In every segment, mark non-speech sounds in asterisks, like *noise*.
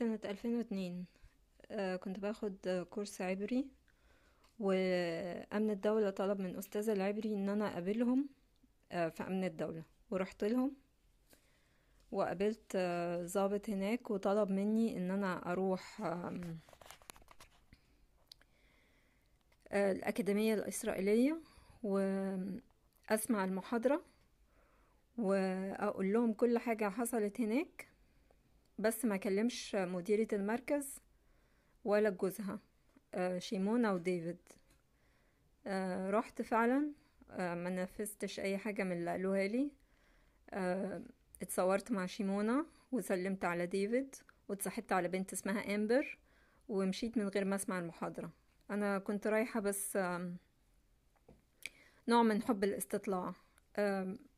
سنة ألفين واتنين آه، كنت باخد كورس عبري وأمن الدولة طلب من أستاذ العبري إن أنا أقابلهم آه، في أمن الدولة ورحت لهم وقابلت ظابط آه، هناك وطلب مني إن أنا أروح الأكاديمية الإسرائيلية وأسمع المحاضرة وأقول لهم كل حاجة حصلت هناك بس ما كلمش مديرة المركز ولا جوزها آه، شيمونة وديفيد آه، رحت فعلا آه، ما نفذتش اي حاجة من اللي قالوها لي اتصورت مع شيمونة وسلمت على ديفيد واتصاحبت على بنت اسمها امبر ومشيت من غير ما اسمع المحاضرة انا كنت رايحة بس نوع من حب الاستطلاع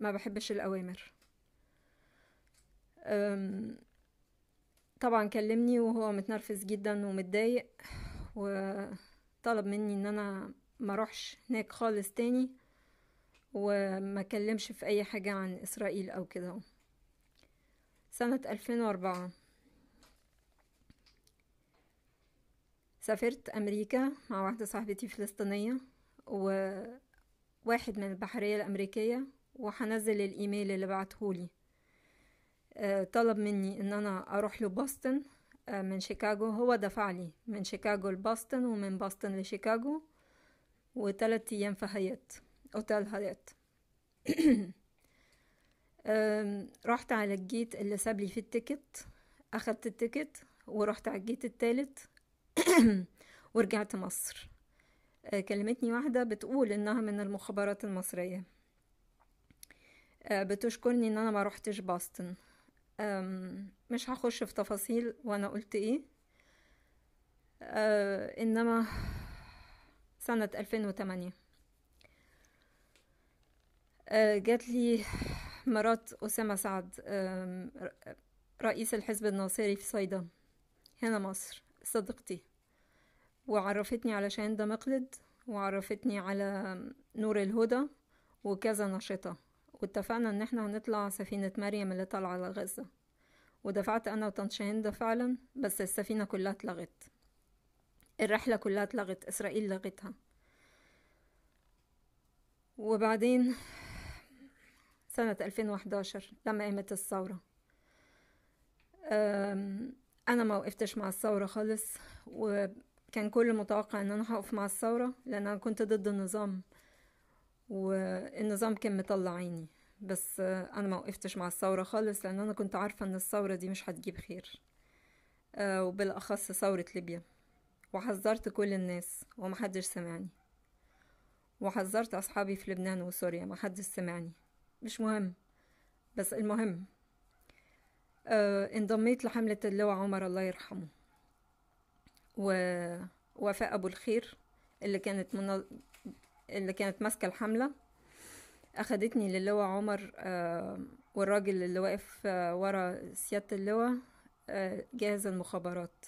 ما بحبش الاوامر طبعا كلمني وهو متنرفز جدا ومتضايق وطلب مني ان انا ما روحش هناك خالص تاني وما كلمش في اي حاجة عن اسرائيل او كده سنة 2004 سافرت امريكا مع واحدة صاحبتي فلسطينية وواحد من البحرية الامريكية وهنزل الايميل اللي بعتهولي آه، طلب مني ان انا اروح له بوسطن آه، من شيكاغو هو دفع لي من شيكاغو لبوسطن ومن بوسطن لشيكاغو وثلاث ايام في هايات اوتيل هايات *coughs* رحت على الجيت اللي ساب لي فيه التيكت اخدت التيكت ورحت على الجيت التالت *coughs* ورجعت مصر آه، كلمتني واحدة بتقول إنها من المخابرات المصرية بتشكرني إن أنا ما روحتش باستن مش هخش في تفاصيل وانا قلت ايه أه، انما سنة 2008 أه، جات لي مرات أسامة سعد رئيس الحزب الناصري في صيدا هنا مصر صديقتي وعرفتني على شهندة مقلد وعرفتني على نور الهدى وكذا نشطة واتفقنا ان احنا هنطلع سفينة مريم اللي طالعة لغزة ودفعت انا وطنشهندا فعلا بس السفينة كلها اتلغت الرحلة كلها اتلغت اسرائيل لغتها وبعدين سنة 2011 لما قامت الثورة أنا ما وقفتش مع الثورة خالص وكان كل متوقع إن أنا هقف مع الثورة لأن أنا كنت ضد النظام والنظام كان مطلع عيني بس انا ما وقفتش مع الثوره خالص لان انا كنت عارفه ان الثوره دي مش هتجيب خير آه، وبالاخص ثوره ليبيا وحذرت كل الناس ومحدش سمعني وحذرت اصحابي في لبنان وسوريا محدش سمعني مش مهم بس المهم آه، انضميت لحملة اللواء عمر الله يرحمه ووفاء أبو الخير اللي كانت اللي كانت ماسكة الحملة أخدتني للواء عمر آه، والراجل اللي واقف آه، ورا سيادة اللواء آه، جهاز المخابرات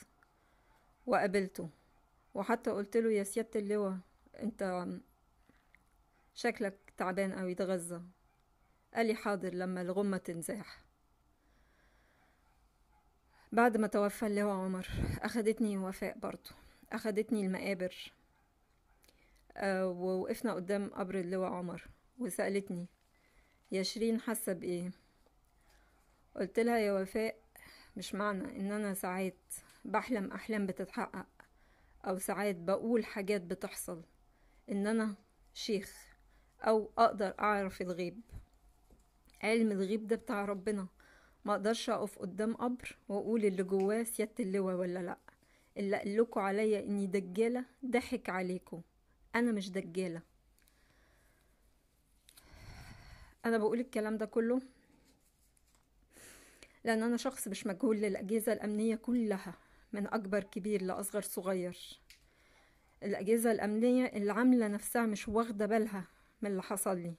وقابلته وحتى قلت له يا سيادة اللواء انت شكلك تعبان أو يتغذى قال لي حاضر لما الغمة تنزاح بعد ما توفى اللواء عمر أخدتني وفاء برضه أخدتني المقابر آه، ووقفنا قدام قبر اللواء عمر وسألتني يا شيرين حاسة بإيه قلت لها يا وفاء مش معنى إن أنا ساعات بحلم أحلام بتتحقق أو ساعات بقول حاجات بتحصل إن أنا شيخ أو أقدر أعرف الغيب علم الغيب ده بتاع ربنا ما أقدرش أقف قدام قبر وأقول اللي جواه سيادة اللواء ولا لأ اللي قالكوا عليا إني دجالة ضحك عليكم انا مش دجاله انا بقول الكلام ده كله لان انا شخص مش مجهول للاجهزه الامنيه كلها من اكبر كبير لاصغر صغير الاجهزه الامنيه اللي عامله نفسها مش واخده بالها من اللي حصل لي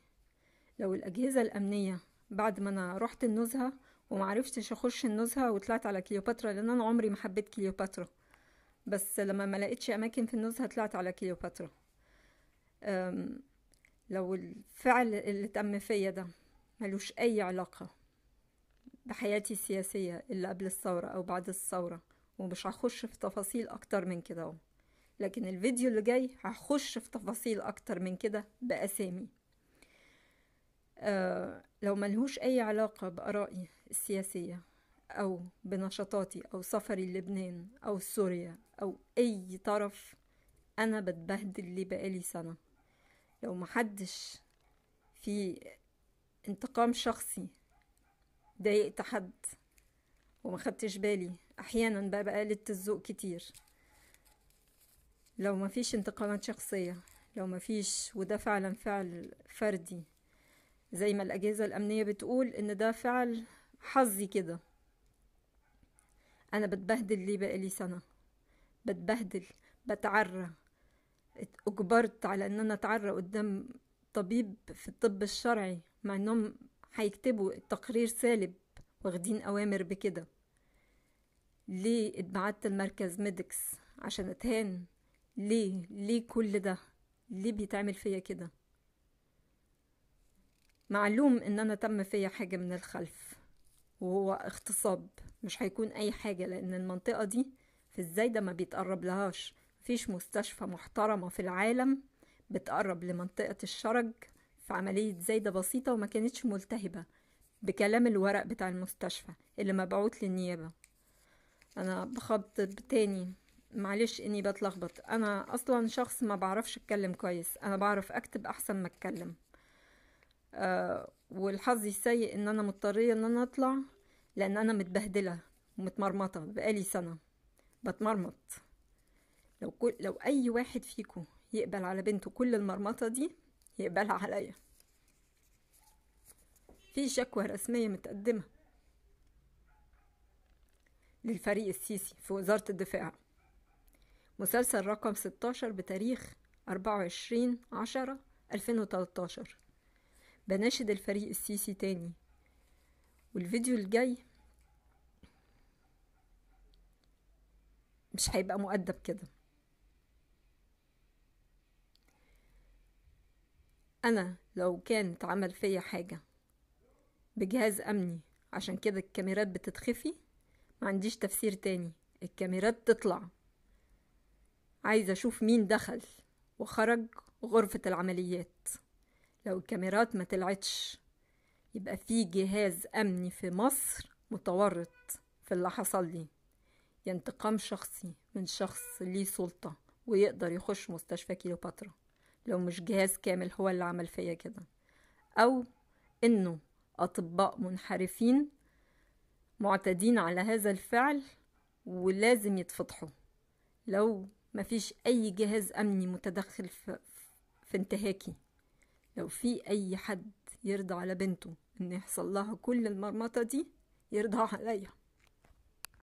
لو الاجهزه الامنيه بعد ما انا رحت النزهه ومعرفتش اخش النزهه وطلعت على كليوباترا لان انا عمري ما حبيت كليوباترا بس لما ما لقيتش اماكن في النزهه طلعت على كليوباترا لو الفعل اللي تم فيا ده ملوش أي علاقة بحياتي السياسية اللي قبل الثورة أو بعد الثورة ومش هخش في تفاصيل أكتر من كده أهو لكن الفيديو اللي جاي هخش في تفاصيل أكتر من كده بأسامي آه لو ملهوش أي علاقة بآرائي السياسية أو بنشاطاتي أو سفري لبنان أو سوريا أو أي طرف أنا بتبهدل ليه بقالي سنة لو محدش في انتقام شخصي ضايقت حد وما خدتش بالي احيانا بقى بقى الذوق كتير لو ما فيش انتقامات شخصيه لو ما فيش وده فعلا فعل فردي زي ما الاجهزه الامنيه بتقول ان ده فعل حظي كده انا بتبهدل ليه بقالي سنه بتبهدل بتعرى اجبرت على ان انا اتعرى قدام طبيب في الطب الشرعي مع انهم هيكتبوا تقرير سالب واخدين اوامر بكده ليه اتبعت المركز ميدكس عشان اتهان ليه ليه كل ده ليه بيتعمل فيا كده معلوم ان انا تم فيا حاجة من الخلف وهو اغتصاب مش هيكون اي حاجة لان المنطقة دي في الزايدة ما بيتقرب لهاش مفيش مستشفى محترمة في العالم بتقرب لمنطقة الشرج في عملية زايدة بسيطة وما كانتش ملتهبة بكلام الورق بتاع المستشفى اللي مبعوت للنيابة أنا بخبط تاني معلش إني بتلخبط أنا أصلا شخص ما بعرفش أتكلم كويس أنا بعرف أكتب أحسن ما أتكلم أه والحظ السيء إن أنا مضطرية إن أنا أطلع لأن أنا متبهدلة ومتمرمطة بقالي سنة بتمرمط لو كل لو اي واحد فيكم يقبل على بنته كل المرمطه دي يقبلها عليا في شكوى رسميه متقدمه للفريق السيسي في وزاره الدفاع مسلسل رقم 16 بتاريخ 24 10 2013 بناشد الفريق السيسي تاني والفيديو الجاي مش هيبقى مؤدب كده أنا لو كان اتعمل فيا حاجة بجهاز أمني عشان كده الكاميرات بتتخفي ما عنديش تفسير تاني الكاميرات تطلع عايزة أشوف مين دخل وخرج غرفة العمليات لو الكاميرات ما طلعتش يبقى في جهاز أمني في مصر متورط في اللي حصل لي ينتقام شخصي من شخص ليه سلطة ويقدر يخش مستشفى كيلوباترا لو مش جهاز كامل هو اللي عمل فيا كده أو إنه أطباء منحرفين معتدين على هذا الفعل ولازم يتفضحوا لو مفيش أي جهاز أمني متدخل في, في انتهاكي لو في أي حد يرضى على بنته إن يحصل لها كل المرمطة دي يرضى عليا